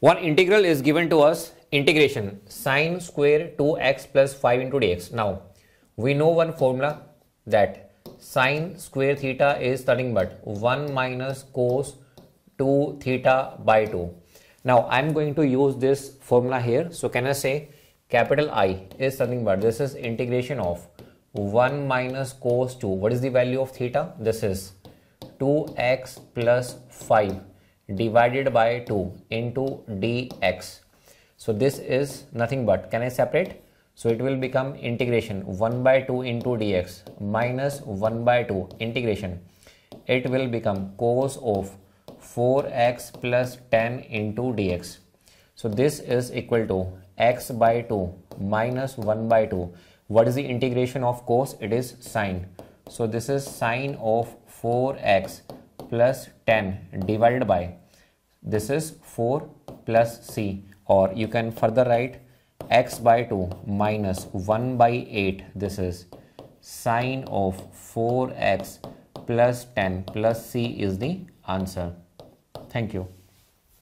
One integral is given to us integration sine square 2x plus 5 into dx. Now we know one formula that sine square theta is nothing but 1 minus cos 2 theta by 2. Now I'm going to use this formula here. So can I say capital I is nothing but this is integration of 1 minus cos 2. What is the value of theta? This is 2x plus 5 divided by 2 into dx. So this is nothing but, can I separate? So it will become integration 1 by 2 into dx minus 1 by 2 integration. It will become cos of 4x plus 10 into dx. So this is equal to x by 2 minus 1 by 2. What is the integration of cos? It is sine. So this is sine of 4x plus 10 divided by this is 4 plus c or you can further write x by 2 minus 1 by 8 this is sine of 4x plus 10 plus c is the answer thank you